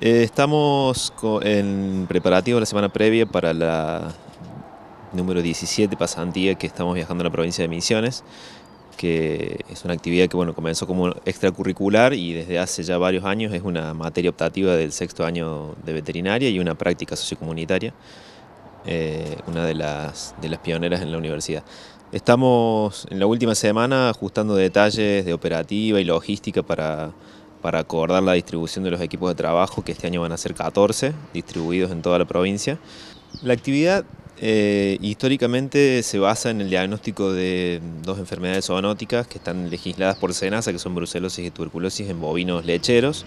Eh, estamos en preparativo la semana previa para la número 17 pasantía que estamos viajando a la provincia de Misiones, que es una actividad que bueno, comenzó como extracurricular y desde hace ya varios años es una materia optativa del sexto año de veterinaria y una práctica sociocomunitaria, eh, una de las, de las pioneras en la universidad. Estamos en la última semana ajustando detalles de operativa y logística para para acordar la distribución de los equipos de trabajo, que este año van a ser 14, distribuidos en toda la provincia. La actividad eh, históricamente se basa en el diagnóstico de dos enfermedades zoonóticas que están legisladas por SENASA, que son brucelosis y tuberculosis en bovinos lecheros,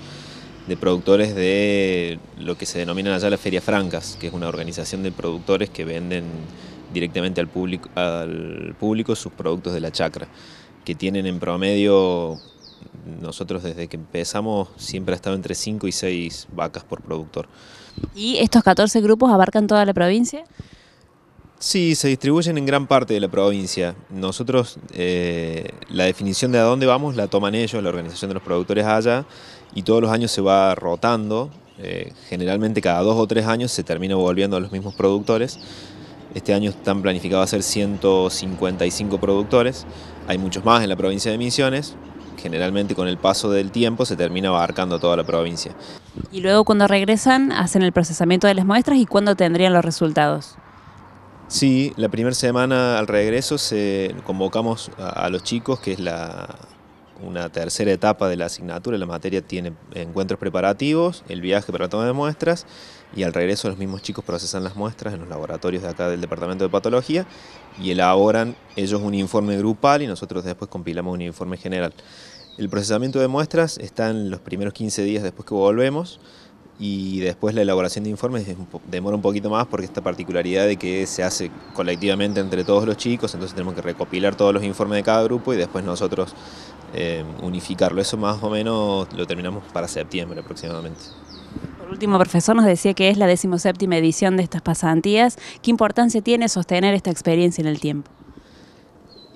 de productores de lo que se denominan allá las Feria francas, que es una organización de productores que venden directamente al público, al público sus productos de la chacra, que tienen en promedio nosotros desde que empezamos siempre ha estado entre 5 y 6 vacas por productor. ¿Y estos 14 grupos abarcan toda la provincia? Sí, se distribuyen en gran parte de la provincia. Nosotros eh, la definición de a dónde vamos la toman ellos, la organización de los productores allá, y todos los años se va rotando. Eh, generalmente cada dos o tres años se termina volviendo a los mismos productores. Este año están planificados a ser 155 productores. Hay muchos más en la provincia de Misiones, generalmente con el paso del tiempo se termina abarcando toda la provincia. Y luego cuando regresan hacen el procesamiento de las muestras y cuándo tendrían los resultados. Sí, la primera semana al regreso se convocamos a los chicos, que es la, una tercera etapa de la asignatura, la materia tiene encuentros preparativos, el viaje para la toma de muestras y al regreso los mismos chicos procesan las muestras en los laboratorios de acá del Departamento de Patología y elaboran ellos un informe grupal y nosotros después compilamos un informe general. El procesamiento de muestras está en los primeros 15 días después que volvemos y después la elaboración de informes demora un poquito más porque esta particularidad de que se hace colectivamente entre todos los chicos, entonces tenemos que recopilar todos los informes de cada grupo y después nosotros eh, unificarlo. Eso más o menos lo terminamos para septiembre aproximadamente. Por último, profesor, nos decía que es la decimoséptima edición de estas pasantías. ¿Qué importancia tiene sostener esta experiencia en el tiempo?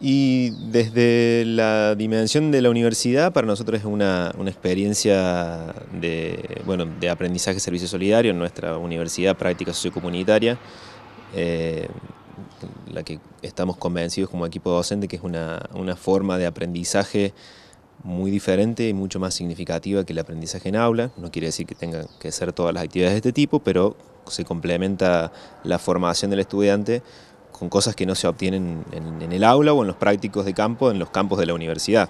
Y desde la dimensión de la universidad, para nosotros es una, experiencia de, bueno, de aprendizaje servicio solidario en nuestra universidad, práctica sociocomunitaria. Eh, la que estamos convencidos como equipo docente, que es una, forma de aprendizaje muy diferente y mucho más significativa que el aprendizaje en aula. No quiere decir que tengan que ser todas las actividades de este tipo, pero se complementa la formación del estudiante con cosas que no se obtienen en el aula o en los prácticos de campo, en los campos de la universidad.